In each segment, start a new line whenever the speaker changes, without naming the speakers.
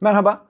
Merhaba.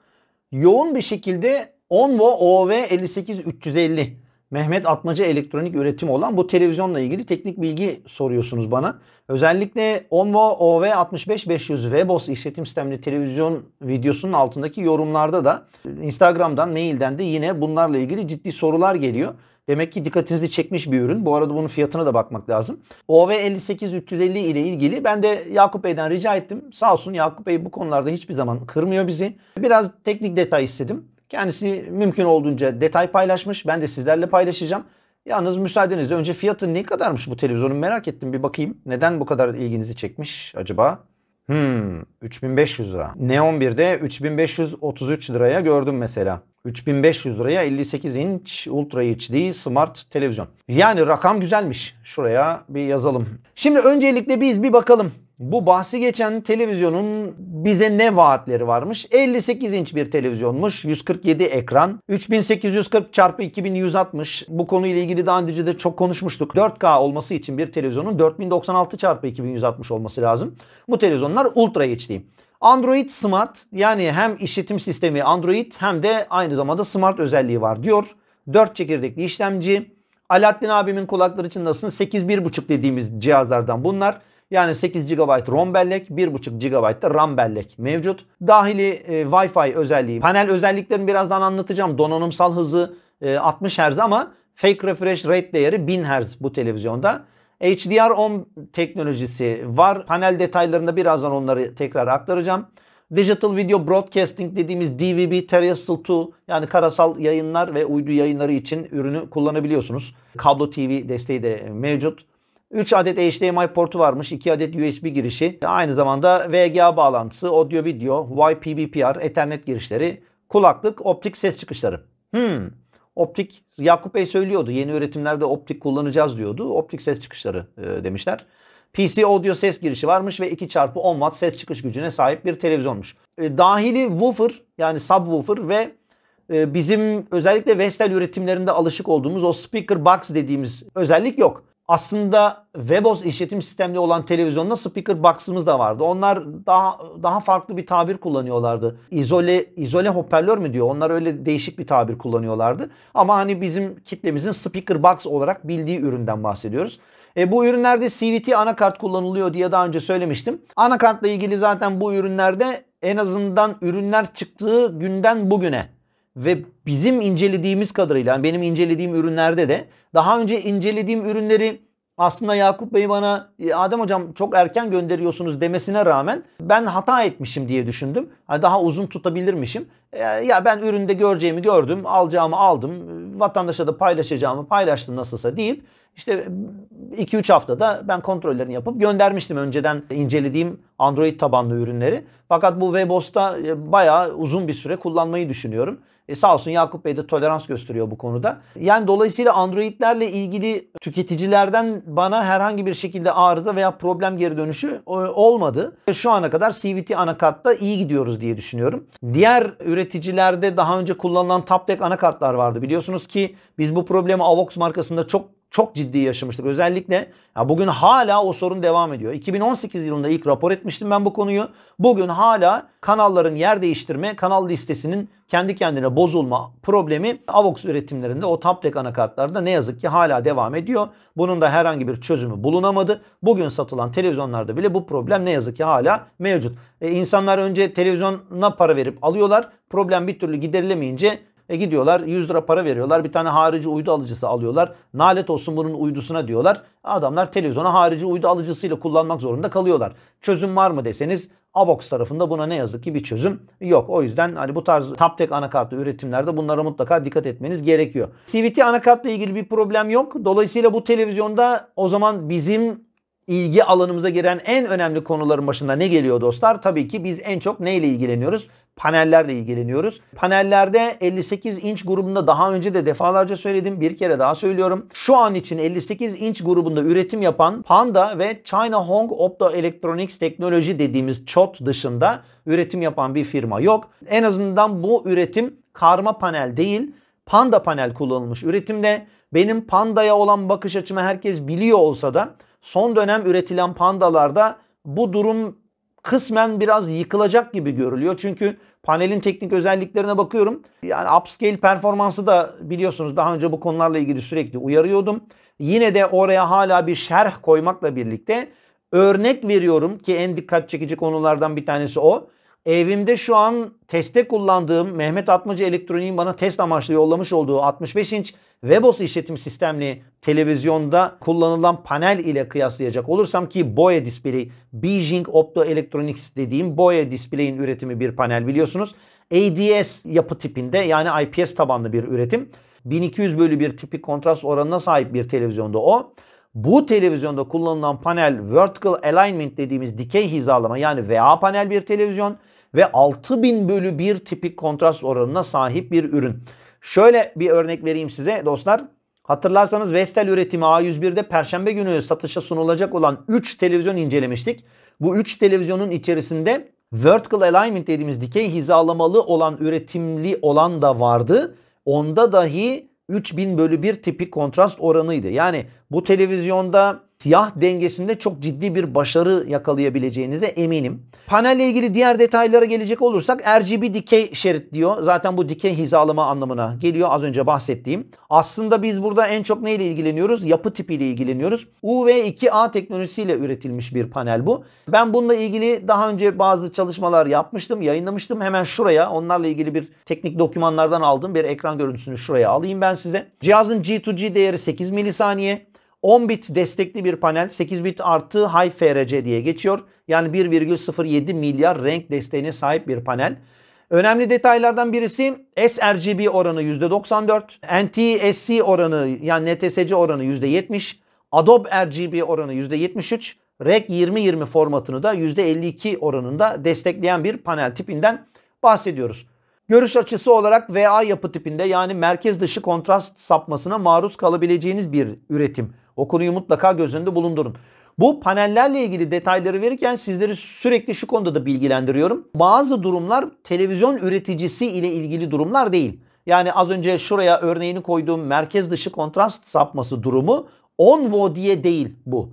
Yoğun bir şekilde Onvo OV 58350 Mehmet Atmaca elektronik üretimi olan bu televizyonla ilgili teknik bilgi soruyorsunuz bana. Özellikle Onvo OV65500 Webos işletim sistemli televizyon videosunun altındaki yorumlarda da Instagram'dan, mailden de yine bunlarla ilgili ciddi sorular geliyor. Demek ki dikkatinizi çekmiş bir ürün. Bu arada bunun fiyatına da bakmak lazım. OV 58 350 ile ilgili ben de Yakup Bey'den rica ettim. Sağ olsun Yakup Bey bu konularda hiçbir zaman kırmıyor bizi. Biraz teknik detay istedim. Kendisi mümkün olduğunca detay paylaşmış. Ben de sizlerle paylaşacağım. Yalnız müsaadenizle önce fiyatı ne kadarmış bu televizyonun merak ettim bir bakayım. Neden bu kadar ilginizi çekmiş acaba? Hmm 3500 lira. Neon 1'de 3533 liraya gördüm mesela. 3500 liraya 58 inç Ultra HD Smart televizyon. Yani rakam güzelmiş. Şuraya bir yazalım. Şimdi öncelikle biz bir bakalım. Bu bahsi geçen televizyonun bize ne vaatleri varmış? 58 inç bir televizyonmuş. 147 ekran. 3840 çarpı 2160. Bu konuyla ilgili daha önce de çok konuşmuştuk. 4K olması için bir televizyonun 4096 çarpı 2160 olması lazım. Bu televizyonlar Ultra HD. Android Smart yani hem işletim sistemi Android hem de aynı zamanda Smart özelliği var diyor. 4 çekirdekli işlemci. Alaaddin abimin kulakları için nasılsın? 8 1.5 dediğimiz cihazlardan bunlar. Yani 8 GB ROM bellek, 1.5 GB da RAM bellek mevcut. Dahili e, Wi-Fi özelliği. Panel özelliklerini birazdan anlatacağım. Donanımsal hızı e, 60 Hz ama fake refresh rate değeri 1000 Hz bu televizyonda. HDR10 teknolojisi var. Panel detaylarında birazdan onları tekrar aktaracağım. Digital Video Broadcasting dediğimiz DVB Terrestrial 2 yani karasal yayınlar ve uydu yayınları için ürünü kullanabiliyorsunuz. Kablo TV desteği de mevcut. 3 adet HDMI portu varmış. 2 adet USB girişi. Aynı zamanda VGA bağlantısı, audio video, YPBPR, ethernet girişleri, kulaklık, optik ses çıkışları. Hmm optik Yakup Bey söylüyordu. Yeni üretimlerde optik kullanacağız diyordu. Optik ses çıkışları e, demişler. PC audio ses girişi varmış ve 2 çarpı 10 watt ses çıkış gücüne sahip bir televizyonmuş. E, dahili woofer yani subwoofer ve e, bizim özellikle Vestel üretimlerinde alışık olduğumuz o speaker box dediğimiz özellik yok aslında Webos işletim sistemli olan televizyonda speaker box'ımız da vardı. Onlar daha daha farklı bir tabir kullanıyorlardı. İzole izole hoparlör mü diyor? Onlar öyle değişik bir tabir kullanıyorlardı. Ama hani bizim kitlemizin speaker box olarak bildiği üründen bahsediyoruz. E, bu ürünlerde CVT anakart kullanılıyor diye daha önce söylemiştim. Anakartla ilgili zaten bu ürünlerde en azından ürünler çıktığı günden bugüne ve bizim incelediğimiz kadarıyla yani benim incelediğim ürünlerde de daha önce incelediğim ürünleri aslında Yakup Bey bana e, Adem hocam çok erken gönderiyorsunuz demesine rağmen ben hata etmişim diye düşündüm. Hani daha uzun tutabilirmişim. E, ya ben üründe göreceğimi gördüm, alacağımı aldım, vatandaşa da paylaşacağımı paylaştım nasılsa deyip işte 2-3 haftada ben kontrollerini yapıp göndermiştim önceden incelediğim Android tabanlı ürünleri. Fakat bu Webos'ta e, bayağı uzun bir süre kullanmayı düşünüyorum. E sağ olsun Yakup Bey de tolerans gösteriyor bu konuda. Yani dolayısıyla Android'lerle ilgili tüketicilerden bana herhangi bir şekilde arıza veya problem geri dönüşü e, olmadı. Ve şu ana kadar CVT anakartta iyi gidiyoruz diye düşünüyorum. Diğer üreticilerde daha önce kullanılan TapDeck anakartlar vardı. Biliyorsunuz ki biz bu problemi Avox markasında çok çok ciddi yaşamıştık. Özellikle ya bugün hala o sorun devam ediyor. 2018 yılında ilk rapor etmiştim ben bu konuyu. Bugün hala kanalların yer değiştirme, kanal listesinin kendi kendine bozulma problemi Avox üretimlerinde o Taptek anakartlarda ne yazık ki hala devam ediyor. Bunun da herhangi bir çözümü bulunamadı. Bugün satılan televizyonlarda bile bu problem ne yazık ki hala mevcut. E, insanlar önce televizyona para verip alıyorlar. Problem bir türlü giderilemeyince e gidiyorlar 100 lira para veriyorlar. Bir tane harici uydu alıcısı alıyorlar. Nalet olsun bunun uydusuna diyorlar. Adamlar televizyona harici uydu alıcısıyla kullanmak zorunda kalıyorlar. Çözüm var mı deseniz Avox tarafında buna ne yazık ki bir çözüm yok. O yüzden hani bu tarz Taptek anakartlı üretimlerde bunlara mutlaka dikkat etmeniz gerekiyor. CVT anakartla ilgili bir problem yok. Dolayısıyla bu televizyonda o zaman bizim ilgi alanımıza giren en önemli konuların başında ne geliyor dostlar? Tabii ki biz en çok neyle ilgileniyoruz? panellerle ilgileniyoruz. Panellerde 58 inç grubunda daha önce de defalarca söyledim. Bir kere daha söylüyorum. Şu an için 58 inç grubunda üretim yapan Panda ve China Hong Opto Electronics Teknoloji dediğimiz ÇOT dışında üretim yapan bir firma yok. En azından bu üretim karma panel değil, Panda panel kullanılmış üretimde. Benim Panda'ya olan bakış açımı herkes biliyor olsa da son dönem üretilen Panda'larda bu durum kısmen biraz yıkılacak gibi görülüyor. Çünkü panelin teknik özelliklerine bakıyorum. Yani upscale performansı da biliyorsunuz daha önce bu konularla ilgili sürekli uyarıyordum. Yine de oraya hala bir şerh koymakla birlikte örnek veriyorum ki en dikkat çekici konulardan bir tanesi o. Evimde şu an teste kullandığım Mehmet Atmacı Elektronik'in bana test amaçlı yollamış olduğu 65 inç Webos işletim sistemli televizyonda kullanılan panel ile kıyaslayacak olursam ki Boya Display, Beijing Optoelectronics dediğim Boya Display'in üretimi bir panel biliyorsunuz. ADS yapı tipinde yani IPS tabanlı bir üretim. 1200 bölü bir tipik kontrast oranına sahip bir televizyonda o. Bu televizyonda kullanılan panel vertical alignment dediğimiz dikey hizalama yani VA panel bir televizyon ve 6000 bölü bir tipik kontrast oranına sahip bir ürün. Şöyle bir örnek vereyim size dostlar. Hatırlarsanız Vestel üretimi A101'de perşembe günü satışa sunulacak olan 3 televizyon incelemiştik. Bu 3 televizyonun içerisinde vertical alignment dediğimiz dikey hizalamalı olan üretimli olan da vardı. Onda dahi 3000 bölü 1 tipik kontrast oranıydı. Yani bu televizyonda siyah dengesinde çok ciddi bir başarı yakalayabileceğinize eminim. Panelle ilgili diğer detaylara gelecek olursak RGB dikey şerit diyor. Zaten bu dikey hizalama anlamına geliyor az önce bahsettiğim. Aslında biz burada en çok neyle ilgileniyoruz? Yapı tipiyle ilgileniyoruz. UV2A teknolojisiyle üretilmiş bir panel bu. Ben bununla ilgili daha önce bazı çalışmalar yapmıştım, yayınlamıştım. Hemen şuraya onlarla ilgili bir teknik dokümanlardan aldım. Bir ekran görüntüsünü şuraya alayım ben size. Cihazın G2G değeri 8 milisaniye. 10 bit destekli bir panel 8 bit artı high FRC diye geçiyor. Yani 1,07 milyar renk desteğine sahip bir panel. Önemli detaylardan birisi sRGB oranı %94, NTSC oranı yani NTSC oranı %70, Adobe RGB oranı %73, REC 2020 formatını da %52 oranında destekleyen bir panel tipinden bahsediyoruz. Görüş açısı olarak VA yapı tipinde yani merkez dışı kontrast sapmasına maruz kalabileceğiniz bir üretim. O konuyu mutlaka göz önünde bulundurun. Bu panellerle ilgili detayları verirken sizleri sürekli şu konuda da bilgilendiriyorum. Bazı durumlar televizyon üreticisi ile ilgili durumlar değil. Yani az önce şuraya örneğini koyduğum merkez dışı kontrast sapması durumu 10 VO diye değil bu.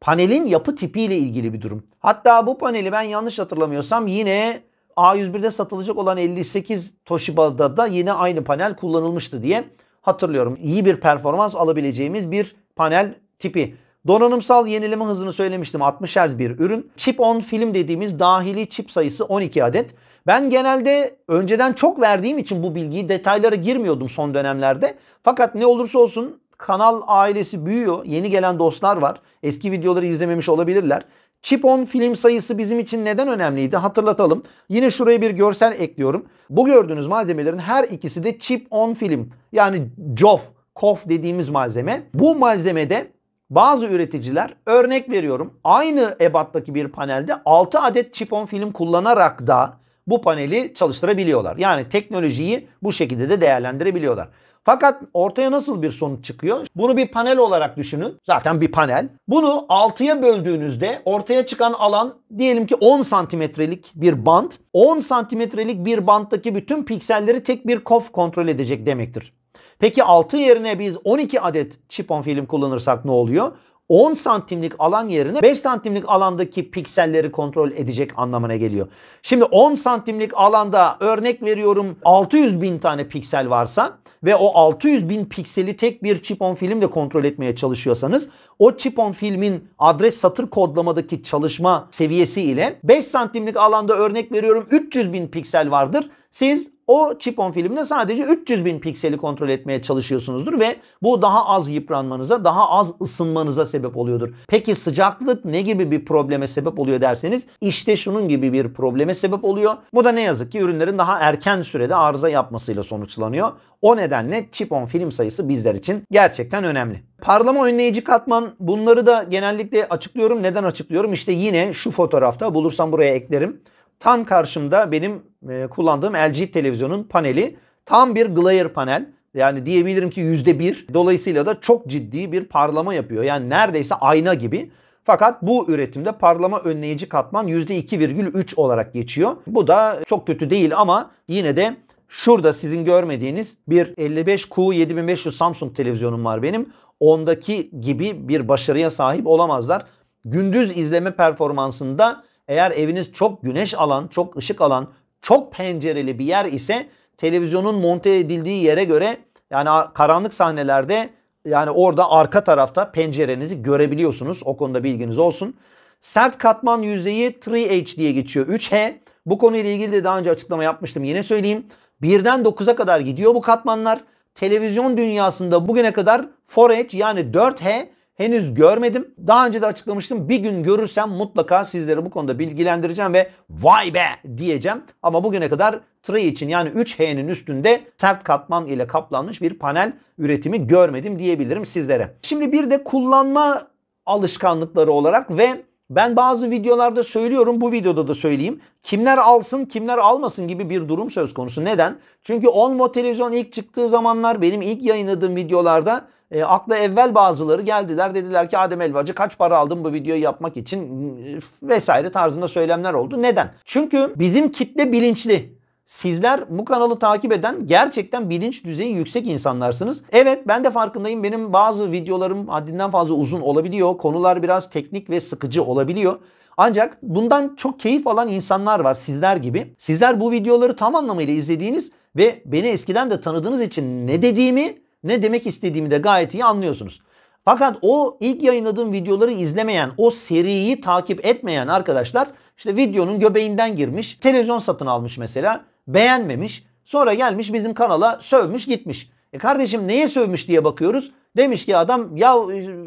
Panelin yapı tipiyle ilgili bir durum. Hatta bu paneli ben yanlış hatırlamıyorsam yine A101'de satılacak olan 58 Toshiba'da da yine aynı panel kullanılmıştı diye hatırlıyorum. İyi bir performans alabileceğimiz bir panel tipi. Donanımsal yenileme hızını söylemiştim 60 Hz bir ürün. Chip on film dediğimiz dahili çip sayısı 12 adet. Ben genelde önceden çok verdiğim için bu bilgiyi detaylara girmiyordum son dönemlerde. Fakat ne olursa olsun kanal ailesi büyüyor. Yeni gelen dostlar var. Eski videoları izlememiş olabilirler. Chip on film sayısı bizim için neden önemliydi hatırlatalım. Yine şuraya bir görsel ekliyorum. Bu gördüğünüz malzemelerin her ikisi de chip on film yani COF kof dediğimiz malzeme. Bu malzemede bazı üreticiler örnek veriyorum aynı ebattaki bir panelde 6 adet çipon film kullanarak da bu paneli çalıştırabiliyorlar. Yani teknolojiyi bu şekilde de değerlendirebiliyorlar. Fakat ortaya nasıl bir sonuç çıkıyor? Bunu bir panel olarak düşünün. Zaten bir panel. Bunu 6'ya böldüğünüzde ortaya çıkan alan diyelim ki 10 santimetrelik bir bant. 10 santimetrelik bir banttaki bütün pikselleri tek bir kof kontrol edecek demektir. Peki 6 yerine biz 12 adet çipon film kullanırsak ne oluyor? 10 santimlik alan yerine 5 santimlik alandaki pikselleri kontrol edecek anlamına geliyor. Şimdi 10 santimlik alanda örnek veriyorum 600 bin tane piksel varsa ve o 600 bin pikseli tek bir çip on filmle kontrol etmeye çalışıyorsanız o çip on filmin adres satır kodlamadaki çalışma seviyesi ile 5 santimlik alanda örnek veriyorum 300 bin piksel vardır. Siz o çip on filmde sadece 300 bin pikseli kontrol etmeye çalışıyorsunuzdur ve bu daha az yıpranmanıza, daha az ısınmanıza sebep oluyordur. Peki sıcaklık ne gibi bir probleme sebep oluyor derseniz işte şunun gibi bir probleme sebep oluyor. Bu da ne yazık ki ürünlerin daha erken sürede arıza yapmasıyla sonuçlanıyor. O nedenle çip on film sayısı bizler için gerçekten önemli. Parlama önleyici katman bunları da genellikle açıklıyorum. Neden açıklıyorum? İşte yine şu fotoğrafta bulursam buraya eklerim. Tam karşımda benim e, kullandığım LG televizyonun paneli tam bir glare panel. Yani diyebilirim ki %1. Dolayısıyla da çok ciddi bir parlama yapıyor. Yani neredeyse ayna gibi. Fakat bu üretimde parlama önleyici katman %2,3 olarak geçiyor. Bu da çok kötü değil ama yine de şurada sizin görmediğiniz bir 55Q7500 Samsung televizyonum var benim. Ondaki gibi bir başarıya sahip olamazlar. Gündüz izleme performansında eğer eviniz çok güneş alan, çok ışık alan, çok pencereli bir yer ise televizyonun monte edildiği yere göre yani karanlık sahnelerde yani orada arka tarafta pencerenizi görebiliyorsunuz. O konuda bilginiz olsun. Sert katman yüzeyi 3H diye geçiyor. 3H. Bu konuyla ilgili de daha önce açıklama yapmıştım. Yine söyleyeyim. 1'den 9'a kadar gidiyor bu katmanlar. Televizyon dünyasında bugüne kadar 4H yani 4H henüz görmedim. Daha önce de açıklamıştım. Bir gün görürsem mutlaka sizlere bu konuda bilgilendireceğim ve vay be diyeceğim. Ama bugüne kadar Tray için yani 3H'nin üstünde sert katman ile kaplanmış bir panel üretimi görmedim diyebilirim sizlere. Şimdi bir de kullanma alışkanlıkları olarak ve ben bazı videolarda söylüyorum, bu videoda da söyleyeyim. Kimler alsın, kimler almasın gibi bir durum söz konusu. Neden? Çünkü Onmo televizyon ilk çıktığı zamanlar benim ilk yayınladığım videolarda e, akla evvel bazıları geldiler dediler ki Adem Elvacı kaç para aldın bu videoyu yapmak için vesaire tarzında söylemler oldu. Neden? Çünkü bizim kitle bilinçli. Sizler bu kanalı takip eden gerçekten bilinç düzeyi yüksek insanlarsınız. Evet ben de farkındayım benim bazı videolarım haddinden fazla uzun olabiliyor. Konular biraz teknik ve sıkıcı olabiliyor. Ancak bundan çok keyif alan insanlar var sizler gibi. Sizler bu videoları tam anlamıyla izlediğiniz ve beni eskiden de tanıdığınız için ne dediğimi ne demek istediğimi de gayet iyi anlıyorsunuz. Fakat o ilk yayınladığım videoları izlemeyen, o seriyi takip etmeyen arkadaşlar işte videonun göbeğinden girmiş, televizyon satın almış mesela, beğenmemiş, sonra gelmiş bizim kanala sövmüş gitmiş. E kardeşim neye sövmüş diye bakıyoruz. Demiş ki adam ya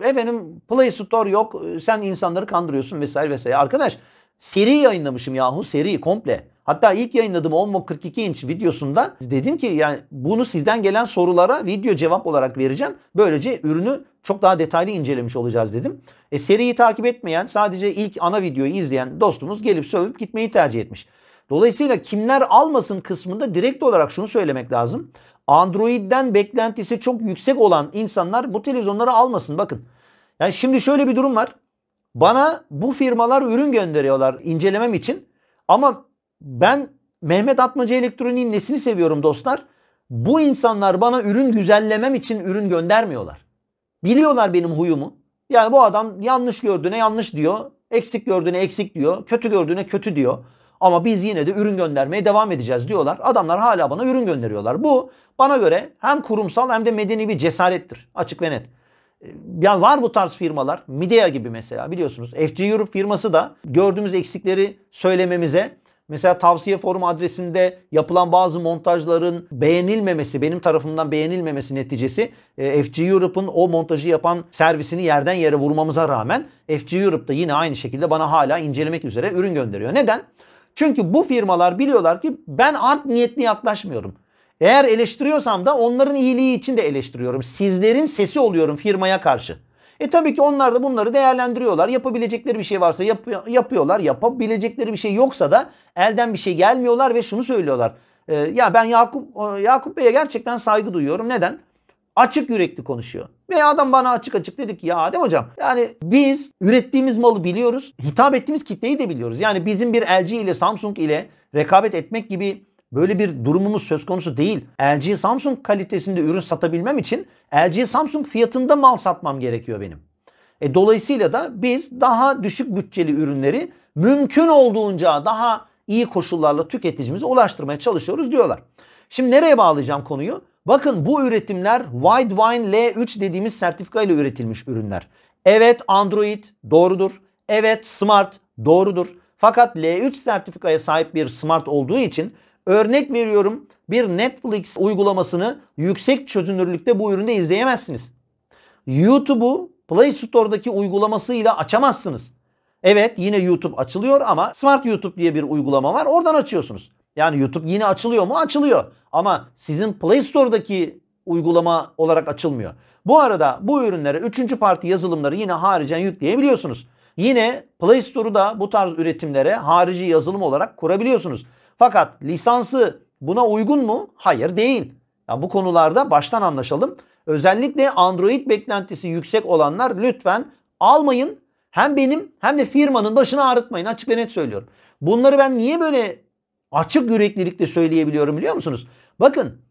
efendim Play Store yok sen insanları kandırıyorsun vesaire vesaire. Arkadaş seri yayınlamışım yahu seri komple. Hatta ilk yayınladığım 10 42 inç videosunda dedim ki yani bunu sizden gelen sorulara video cevap olarak vereceğim. Böylece ürünü çok daha detaylı incelemiş olacağız dedim. E, seriyi takip etmeyen sadece ilk ana videoyu izleyen dostumuz gelip sövüp gitmeyi tercih etmiş. Dolayısıyla kimler almasın kısmında direkt olarak şunu söylemek lazım. Android'den beklentisi çok yüksek olan insanlar bu televizyonları almasın bakın. Yani şimdi şöyle bir durum var. Bana bu firmalar ürün gönderiyorlar incelemem için. Ama ben Mehmet Atmaca Elektronik'in nesini seviyorum dostlar? Bu insanlar bana ürün güzellemem için ürün göndermiyorlar. Biliyorlar benim huyumu. Yani bu adam yanlış gördüğüne yanlış diyor. Eksik gördüğüne eksik diyor. Kötü gördüğüne kötü diyor. Ama biz yine de ürün göndermeye devam edeceğiz diyorlar. Adamlar hala bana ürün gönderiyorlar. Bu bana göre hem kurumsal hem de medeni bir cesarettir. Açık ve net. Ee, yani var bu tarz firmalar. Midea gibi mesela biliyorsunuz. FG Europe firması da gördüğümüz eksikleri söylememize Mesela tavsiye forum adresinde yapılan bazı montajların beğenilmemesi, benim tarafımdan beğenilmemesi neticesi e, FG Europe'ın o montajı yapan servisini yerden yere vurmamıza rağmen FG Europe da yine aynı şekilde bana hala incelemek üzere ürün gönderiyor. Neden? Çünkü bu firmalar biliyorlar ki ben art niyetli yaklaşmıyorum. Eğer eleştiriyorsam da onların iyiliği için de eleştiriyorum. Sizlerin sesi oluyorum firmaya karşı. E tabii ki onlar da bunları değerlendiriyorlar. Yapabilecekleri bir şey varsa yap- yapıyorlar. Yapabilecekleri bir şey yoksa da elden bir şey gelmiyorlar ve şunu söylüyorlar. E, ya ben Yakup e, Yakup Bey'e gerçekten saygı duyuyorum. Neden? Açık yürekli konuşuyor. Ve adam bana açık açık dedi ki ya Adem hocam yani biz ürettiğimiz malı biliyoruz. Hitap ettiğimiz kitleyi de biliyoruz. Yani bizim bir LG ile Samsung ile rekabet etmek gibi Böyle bir durumumuz söz konusu değil. LG Samsung kalitesinde ürün satabilmem için LG Samsung fiyatında mal satmam gerekiyor benim. E, dolayısıyla da biz daha düşük bütçeli ürünleri mümkün olduğunca daha iyi koşullarla tüketicimize ulaştırmaya çalışıyoruz diyorlar. Şimdi nereye bağlayacağım konuyu? Bakın bu üretimler Widevine L3 dediğimiz sertifikayla üretilmiş ürünler. Evet Android doğrudur. Evet Smart doğrudur. Fakat L3 sertifikaya sahip bir Smart olduğu için Örnek veriyorum bir Netflix uygulamasını yüksek çözünürlükte bu üründe izleyemezsiniz. YouTube'u Play Store'daki uygulamasıyla açamazsınız. Evet yine YouTube açılıyor ama Smart YouTube diye bir uygulama var. Oradan açıyorsunuz. Yani YouTube yine açılıyor mu? Açılıyor. Ama sizin Play Store'daki uygulama olarak açılmıyor. Bu arada bu ürünlere 3. parti yazılımları yine haricen yükleyebiliyorsunuz. Yine Play Store'u da bu tarz üretimlere harici yazılım olarak kurabiliyorsunuz. Fakat lisansı buna uygun mu? Hayır değil. Yani bu konularda baştan anlaşalım. Özellikle Android beklentisi yüksek olanlar lütfen almayın. Hem benim hem de firmanın başını ağrıtmayın. Açık ve net söylüyorum. Bunları ben niye böyle açık yüreklilikle söyleyebiliyorum biliyor musunuz? Bakın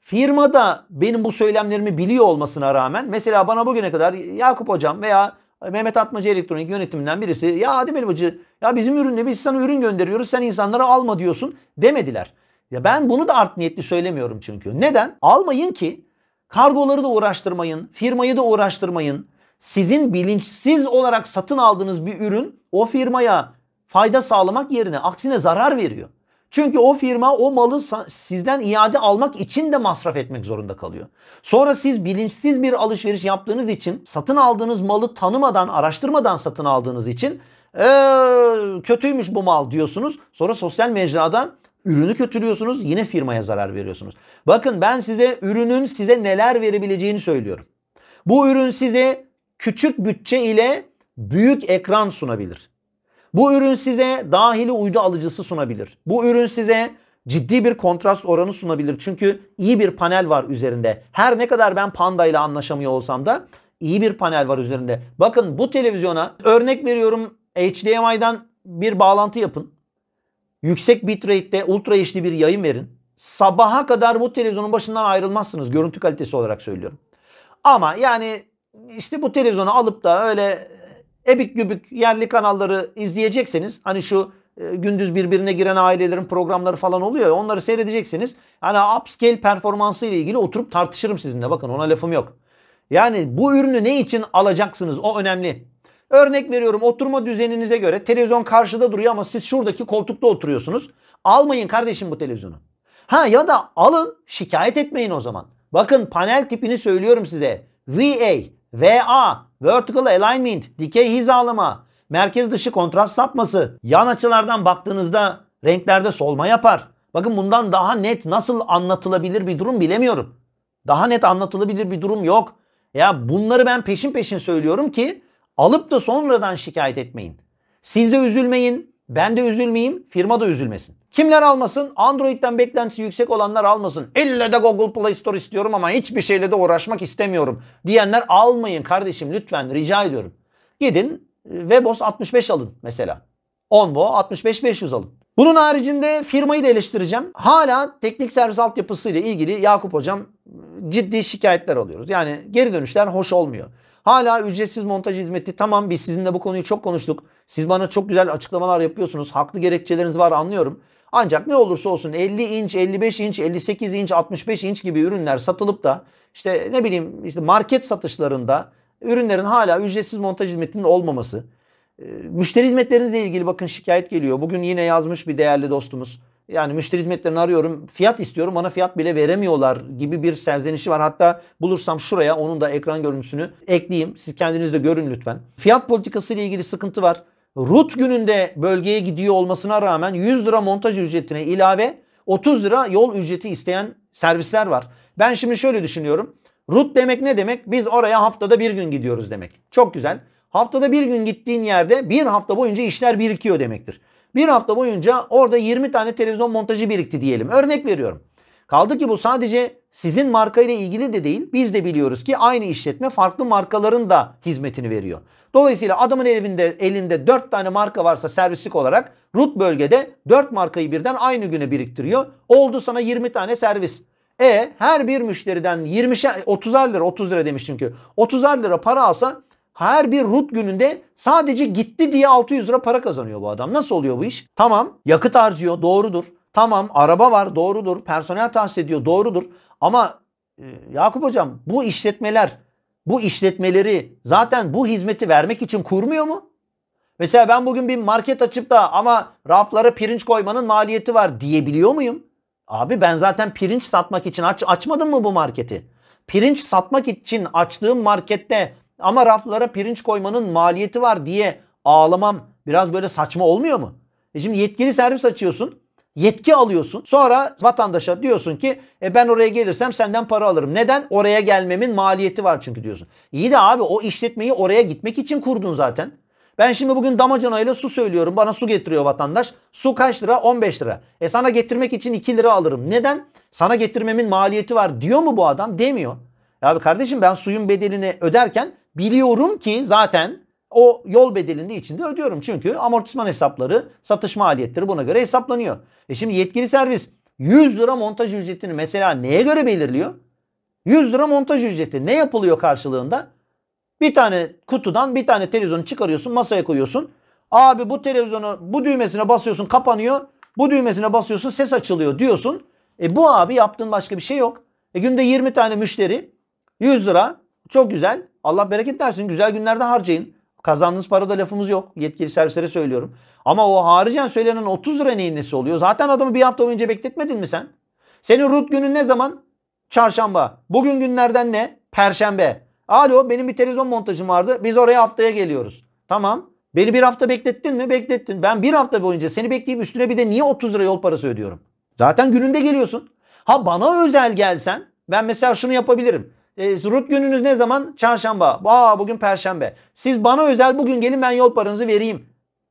firmada benim bu söylemlerimi biliyor olmasına rağmen mesela bana bugüne kadar Yakup hocam veya Mehmet Atmaca Elektronik yönetiminden birisi ya Adem Elmacı ya bizim ürünle biz sana ürün gönderiyoruz sen insanlara alma diyorsun demediler. Ya ben bunu da art niyetli söylemiyorum çünkü. Neden? Almayın ki kargoları da uğraştırmayın, firmayı da uğraştırmayın. Sizin bilinçsiz olarak satın aldığınız bir ürün o firmaya fayda sağlamak yerine aksine zarar veriyor. Çünkü o firma o malı sizden iade almak için de masraf etmek zorunda kalıyor. Sonra siz bilinçsiz bir alışveriş yaptığınız için satın aldığınız malı tanımadan, araştırmadan satın aldığınız için ee, kötüymüş bu mal diyorsunuz. Sonra sosyal mecradan ürünü kötülüyorsunuz. Yine firmaya zarar veriyorsunuz. Bakın ben size ürünün size neler verebileceğini söylüyorum. Bu ürün size küçük bütçe ile büyük ekran sunabilir. Bu ürün size dahili uydu alıcısı sunabilir. Bu ürün size ciddi bir kontrast oranı sunabilir. Çünkü iyi bir panel var üzerinde. Her ne kadar ben Panda ile anlaşamıyor olsam da iyi bir panel var üzerinde. Bakın bu televizyona örnek veriyorum HDMI'dan bir bağlantı yapın. Yüksek bitrate'de ultra HD'li bir yayın verin. Sabaha kadar bu televizyonun başından ayrılmazsınız. Görüntü kalitesi olarak söylüyorum. Ama yani işte bu televizyonu alıp da öyle ebik gübük yerli kanalları izleyecekseniz hani şu e, gündüz birbirine giren ailelerin programları falan oluyor ya onları seyredeceksiniz. Hani upscale performansı ile ilgili oturup tartışırım sizinle. Bakın ona lafım yok. Yani bu ürünü ne için alacaksınız? O önemli. Örnek veriyorum oturma düzeninize göre televizyon karşıda duruyor ama siz şuradaki koltukta oturuyorsunuz. Almayın kardeşim bu televizyonu. Ha ya da alın şikayet etmeyin o zaman. Bakın panel tipini söylüyorum size. VA VA Vertical Alignment dikey hizalama merkez dışı kontrast sapması yan açılardan baktığınızda renklerde solma yapar. Bakın bundan daha net nasıl anlatılabilir bir durum bilemiyorum. Daha net anlatılabilir bir durum yok. Ya bunları ben peşin peşin söylüyorum ki alıp da sonradan şikayet etmeyin. Siz de üzülmeyin, ben de üzülmeyeyim, firma da üzülmesin. Kimler almasın? Android'den beklentisi yüksek olanlar almasın. Elle de Google Play Store istiyorum ama hiçbir şeyle de uğraşmak istemiyorum diyenler almayın kardeşim lütfen rica ediyorum. Gidin e, Webos 65 alın mesela. Onvo 65500 alın. Bunun haricinde firmayı da eleştireceğim. Hala teknik servis altyapısıyla ilgili Yakup Hocam e, ciddi şikayetler alıyoruz. Yani geri dönüşler hoş olmuyor. Hala ücretsiz montaj hizmeti tamam biz sizinle bu konuyu çok konuştuk. Siz bana çok güzel açıklamalar yapıyorsunuz. Haklı gerekçeleriniz var anlıyorum. Ancak ne olursa olsun 50 inç, 55 inç, 58 inç, 65 inç gibi ürünler satılıp da işte ne bileyim işte market satışlarında ürünlerin hala ücretsiz montaj hizmetinin olmaması. Ee, müşteri hizmetlerinizle ilgili bakın şikayet geliyor. Bugün yine yazmış bir değerli dostumuz. Yani müşteri hizmetlerini arıyorum, fiyat istiyorum, bana fiyat bile veremiyorlar gibi bir serzenişi var. Hatta bulursam şuraya onun da ekran görüntüsünü ekleyeyim. Siz kendiniz de görün lütfen. Fiyat politikası ile ilgili sıkıntı var. Rut gününde bölgeye gidiyor olmasına rağmen 100 lira montaj ücretine ilave 30 lira yol ücreti isteyen servisler var. Ben şimdi şöyle düşünüyorum. Rut demek ne demek? Biz oraya haftada bir gün gidiyoruz demek. Çok güzel. Haftada bir gün gittiğin yerde bir hafta boyunca işler birikiyor demektir. Bir hafta boyunca orada 20 tane televizyon montajı birikti diyelim. Örnek veriyorum. Kaldı ki bu sadece sizin marka ile ilgili de değil. Biz de biliyoruz ki aynı işletme farklı markaların da hizmetini veriyor. Dolayısıyla adamın elinde elinde 4 tane marka varsa servislik olarak RUT bölgede 4 markayı birden aynı güne biriktiriyor. Oldu sana 20 tane servis. E her bir müşteriden 20 30'ar lira 30 lira demiş çünkü. 30'ar lira para alsa her bir rut gününde sadece gitti diye 600 lira para kazanıyor bu adam. Nasıl oluyor bu iş? Tamam yakıt harcıyor doğrudur. Tamam araba var doğrudur. Personel tahsis ediyor doğrudur. Ama e, Yakup hocam bu işletmeler bu işletmeleri zaten bu hizmeti vermek için kurmuyor mu? Mesela ben bugün bir market açıp da ama raflara pirinç koymanın maliyeti var diyebiliyor muyum? Abi ben zaten pirinç satmak için aç, açmadım mı bu marketi? Pirinç satmak için açtığım markette ama raflara pirinç koymanın maliyeti var diye ağlamam biraz böyle saçma olmuyor mu? E şimdi yetkili servis açıyorsun yetki alıyorsun. Sonra vatandaşa diyorsun ki e ben oraya gelirsem senden para alırım. Neden? Oraya gelmemin maliyeti var çünkü diyorsun. İyi de abi o işletmeyi oraya gitmek için kurdun zaten. Ben şimdi bugün damacanayla su söylüyorum. Bana su getiriyor vatandaş. Su kaç lira? 15 lira. E sana getirmek için 2 lira alırım. Neden? Sana getirmemin maliyeti var diyor mu bu adam? Demiyor. Ya abi kardeşim ben suyun bedelini öderken biliyorum ki zaten o yol bedelini içinde ödüyorum. Çünkü amortisman hesapları, satış maliyetleri buna göre hesaplanıyor. E şimdi yetkili servis 100 lira montaj ücretini mesela neye göre belirliyor? 100 lira montaj ücreti ne yapılıyor karşılığında? Bir tane kutudan bir tane televizyonu çıkarıyorsun masaya koyuyorsun. Abi bu televizyonu bu düğmesine basıyorsun kapanıyor. Bu düğmesine basıyorsun ses açılıyor diyorsun. E bu abi yaptığın başka bir şey yok. E günde 20 tane müşteri 100 lira çok güzel. Allah bereket versin güzel günlerde harcayın. Kazandığınız parada lafımız yok. Yetkili servislere söylüyorum. Ama o haricen söylenen 30 lira neyin nesi oluyor? Zaten adamı bir hafta boyunca bekletmedin mi sen? Senin rut günün ne zaman? Çarşamba. Bugün günlerden ne? Perşembe. Alo benim bir televizyon montajım vardı. Biz oraya haftaya geliyoruz. Tamam. Beni bir hafta beklettin mi? Beklettin. Ben bir hafta boyunca seni bekleyip üstüne bir de niye 30 lira yol parası ödüyorum? Zaten gününde geliyorsun. Ha bana özel gelsen ben mesela şunu yapabilirim. E, rut gününüz ne zaman? Çarşamba. Aa bugün perşembe. Siz bana özel bugün gelin ben yol paranızı vereyim.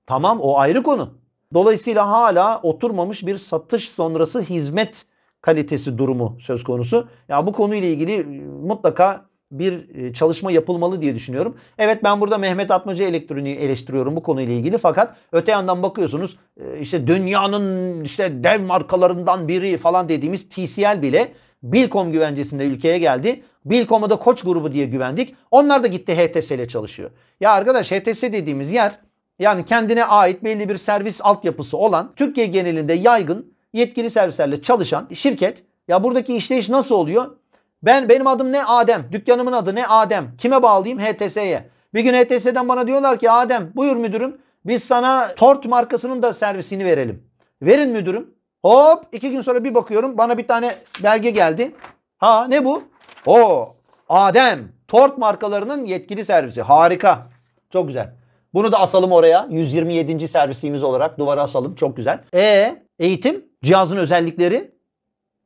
Tamam o ayrı konu. Dolayısıyla hala oturmamış bir satış sonrası hizmet kalitesi durumu söz konusu. Ya bu konuyla ilgili e, mutlaka bir e, çalışma yapılmalı diye düşünüyorum. Evet ben burada Mehmet Atmaca elektroniği eleştiriyorum bu konuyla ilgili fakat öte yandan bakıyorsunuz e, işte dünyanın işte dev markalarından biri falan dediğimiz TCL bile Bilkom güvencesinde ülkeye geldi Bilkom'da koç grubu diye güvendik. Onlar da gitti HTS ile çalışıyor. Ya arkadaş HTS dediğimiz yer yani kendine ait belli bir servis altyapısı olan Türkiye genelinde yaygın yetkili servislerle çalışan şirket. Ya buradaki işleyiş nasıl oluyor? Ben benim adım ne Adem. Dükkanımın adı ne Adem. Kime bağlayayım? HTS'ye. Bir gün HTS'den bana diyorlar ki Adem buyur müdürüm biz sana Tort markasının da servisini verelim. Verin müdürüm. Hop iki gün sonra bir bakıyorum bana bir tane belge geldi. Ha ne bu? O Adem Tort markalarının yetkili servisi. Harika. Çok güzel. Bunu da asalım oraya. 127. servisimiz olarak duvara asalım. Çok güzel. E eğitim, cihazın özellikleri,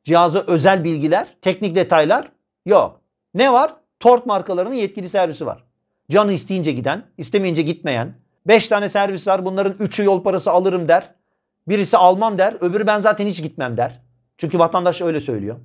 cihazı özel bilgiler, teknik detaylar yok. Ne var? Tort markalarının yetkili servisi var. Canı isteyince giden, istemeyince gitmeyen. 5 tane servis var. Bunların 3'ü yol parası alırım der. Birisi almam der. Öbürü ben zaten hiç gitmem der. Çünkü vatandaş öyle söylüyor.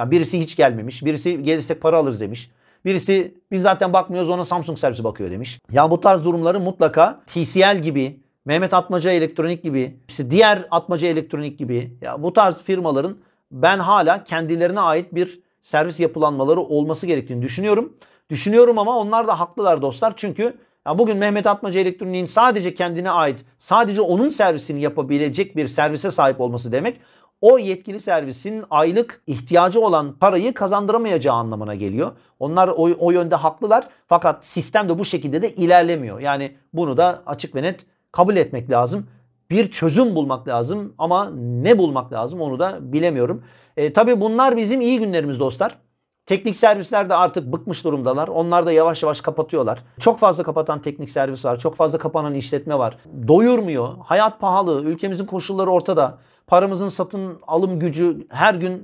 Yani birisi hiç gelmemiş. Birisi gelirsek para alırız demiş. Birisi biz zaten bakmıyoruz ona Samsung servisi bakıyor demiş. Ya bu tarz durumları mutlaka TCL gibi, Mehmet Atmaca Elektronik gibi, işte diğer Atmaca Elektronik gibi ya bu tarz firmaların ben hala kendilerine ait bir servis yapılanmaları olması gerektiğini düşünüyorum. Düşünüyorum ama onlar da haklılar dostlar. Çünkü ya bugün Mehmet Atmaca Elektronik'in sadece kendine ait, sadece onun servisini yapabilecek bir servise sahip olması demek o yetkili servisin aylık ihtiyacı olan parayı kazandıramayacağı anlamına geliyor. Onlar o, o yönde haklılar fakat sistem de bu şekilde de ilerlemiyor. Yani bunu da açık ve net kabul etmek lazım. Bir çözüm bulmak lazım ama ne bulmak lazım onu da bilemiyorum. E, tabii bunlar bizim iyi günlerimiz dostlar. Teknik servisler de artık bıkmış durumdalar. Onlar da yavaş yavaş kapatıyorlar. Çok fazla kapatan teknik servis var. Çok fazla kapanan işletme var. Doyurmuyor. Hayat pahalı. Ülkemizin koşulları ortada. Paramızın satın alım gücü her gün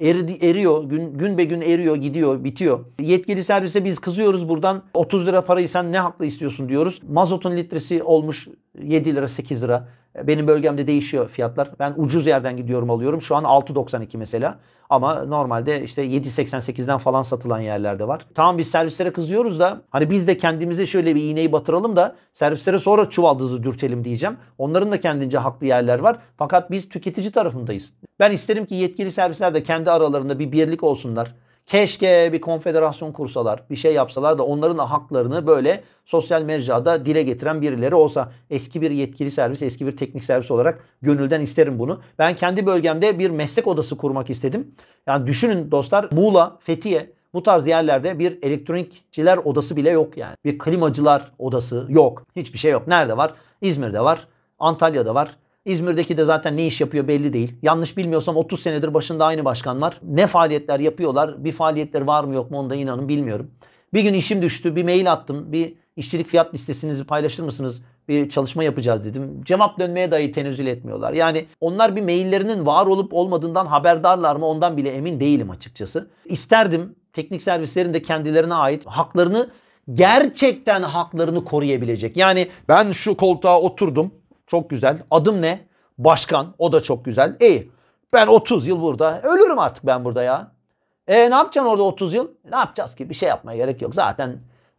eridi, eriyor. Gün, gün be gün eriyor, gidiyor, bitiyor. Yetkili servise biz kızıyoruz buradan. 30 lira parayı sen ne haklı istiyorsun diyoruz. Mazotun litresi olmuş 7 lira, 8 lira. Benim bölgemde değişiyor fiyatlar. Ben ucuz yerden gidiyorum alıyorum. Şu an 6.92 mesela. Ama normalde işte 7.88'den falan satılan yerlerde var. Tamam biz servislere kızıyoruz da hani biz de kendimize şöyle bir iğneyi batıralım da servislere sonra çuvaldızı dürtelim diyeceğim. Onların da kendince haklı yerler var. Fakat biz tüketici tarafındayız. Ben isterim ki yetkili servisler de kendi aralarında bir birlik olsunlar. Keşke bir konfederasyon kursalar, bir şey yapsalar da onların haklarını böyle sosyal mecrada dile getiren birileri olsa eski bir yetkili servis, eski bir teknik servis olarak gönülden isterim bunu. Ben kendi bölgemde bir meslek odası kurmak istedim. Yani düşünün dostlar Muğla, Fethiye bu tarz yerlerde bir elektronikçiler odası bile yok yani. Bir klimacılar odası yok. Hiçbir şey yok. Nerede var? İzmir'de var, Antalya'da var, İzmir'deki de zaten ne iş yapıyor belli değil. Yanlış bilmiyorsam 30 senedir başında aynı başkan var. Ne faaliyetler yapıyorlar? Bir faaliyetler var mı yok mu onda inanın bilmiyorum. Bir gün işim düştü. Bir mail attım. Bir işçilik fiyat listesinizi paylaşır mısınız? Bir çalışma yapacağız dedim. Cevap dönmeye dahi tenezzül etmiyorlar. Yani onlar bir maillerinin var olup olmadığından haberdarlar mı ondan bile emin değilim açıkçası. İsterdim teknik servislerin de kendilerine ait haklarını gerçekten haklarını koruyabilecek. Yani ben şu koltuğa oturdum. Çok güzel. Adım ne? Başkan. O da çok güzel. İyi. Ben 30 yıl burada. Ölürüm artık ben burada ya. E ne yapacaksın orada 30 yıl? Ne yapacağız ki? Bir şey yapmaya gerek yok. Zaten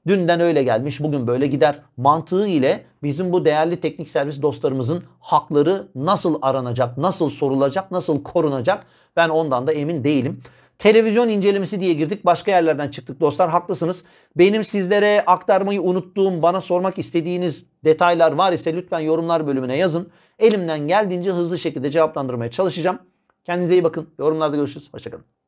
dünden öyle gelmiş, bugün böyle gider. Mantığı ile bizim bu değerli teknik servis dostlarımızın hakları nasıl aranacak, nasıl sorulacak, nasıl korunacak ben ondan da emin değilim. Televizyon incelemesi diye girdik. Başka yerlerden çıktık dostlar. Haklısınız. Benim sizlere aktarmayı unuttuğum, bana sormak istediğiniz detaylar var ise lütfen yorumlar bölümüne yazın. Elimden geldiğince hızlı şekilde cevaplandırmaya çalışacağım. Kendinize iyi bakın. Yorumlarda görüşürüz. Hoşçakalın.